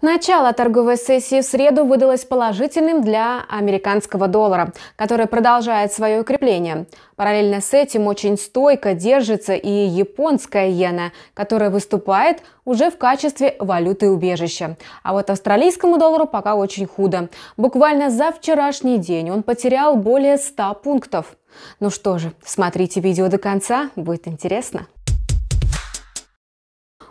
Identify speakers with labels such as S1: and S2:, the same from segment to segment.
S1: Начало торговой сессии в среду выдалось положительным для американского доллара, который продолжает свое укрепление. Параллельно с этим очень стойко держится и японская иена, которая выступает уже в качестве валюты убежища. А вот австралийскому доллару пока очень худо. Буквально за вчерашний день он потерял более 100 пунктов. Ну что же, смотрите видео до конца, будет интересно.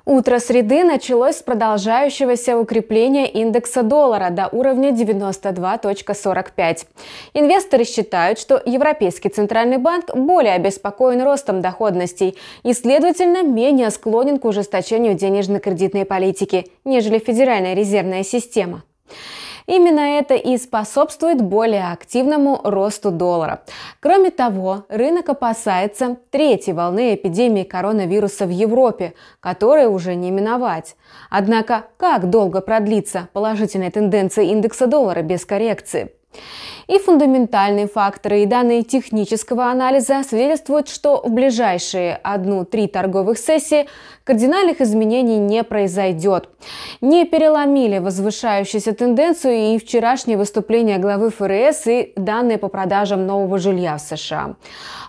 S1: Утро среды началось с продолжающегося укрепления индекса доллара до уровня 92.45. Инвесторы считают, что Европейский Центральный банк более обеспокоен ростом доходностей и, следовательно, менее склонен к ужесточению денежно-кредитной политики, нежели Федеральная резервная система. Именно это и способствует более активному росту доллара. Кроме того, рынок опасается третьей волны эпидемии коронавируса в Европе, которой уже не миновать. Однако, как долго продлится положительная тенденция индекса доллара без коррекции? И фундаментальные факторы и данные технического анализа свидетельствуют, что в ближайшие одну-три торговых сессии кардинальных изменений не произойдет. Не переломили возвышающуюся тенденцию и вчерашнее выступление главы ФРС и данные по продажам нового жилья в США.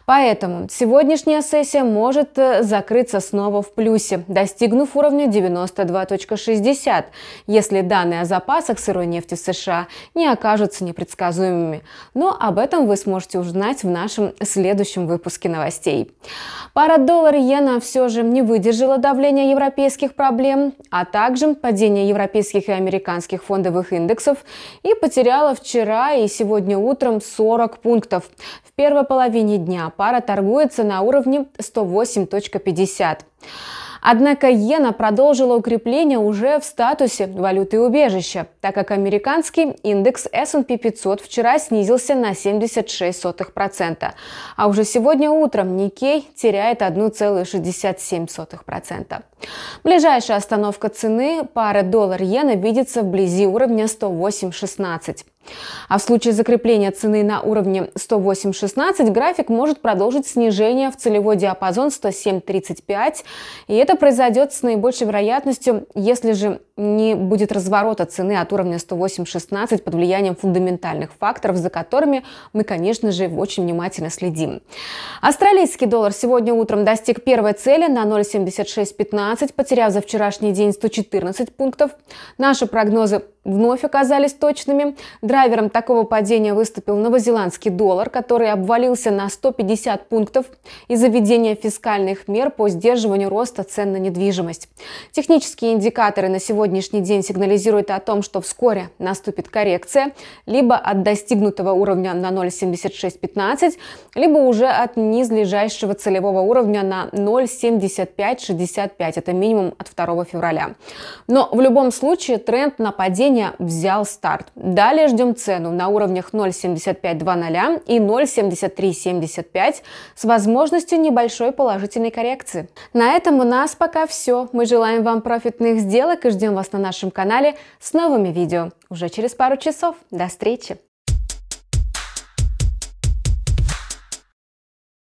S1: Поэтому сегодняшняя сессия может э, закрыться снова в плюсе, достигнув уровня 92.60, если данные о запасах сырой нефти в США не окажутся непредсказуемыми предсказуемыми. Но об этом вы сможете узнать в нашем следующем выпуске новостей. Пара доллар-иена все же не выдержала давления европейских проблем, а также падение европейских и американских фондовых индексов и потеряла вчера и сегодня утром 40 пунктов. В первой половине дня пара торгуется на уровне 108.50. Однако иена продолжила укрепление уже в статусе валюты убежища, так как американский индекс S&P 500 вчера снизился на 76%, а уже сегодня утром Никей теряет 1,67%. Ближайшая остановка цены пары доллар-иена видится вблизи уровня 108.16. А в случае закрепления цены на уровне 108.16 график может продолжить снижение в целевой диапазон 107.35. И это произойдет с наибольшей вероятностью, если же не будет разворота цены от уровня 108.16 под влиянием фундаментальных факторов, за которыми мы, конечно же, очень внимательно следим. Австралийский доллар сегодня утром достиг первой цели на 0.7615, потеряв за вчерашний день 114 пунктов. Наши прогнозы вновь оказались точными. Драйвером такого падения выступил новозеландский доллар, который обвалился на 150 пунктов из-за введения фискальных мер по сдерживанию роста цен на недвижимость. Технические индикаторы на сегодня сегодняшний день сигнализирует о том, что вскоре наступит коррекция либо от достигнутого уровня на 0,7615, либо уже от низлежащего целевого уровня на 0,7565. Это минимум от 2 февраля. Но в любом случае тренд на падение взял старт. Далее ждем цену на уровнях 0,7520 и 0,7375 с возможностью небольшой положительной коррекции. На этом у нас пока все. Мы желаем вам профитных сделок и ждем вас на нашем канале с новыми видео уже через пару часов. До встречи!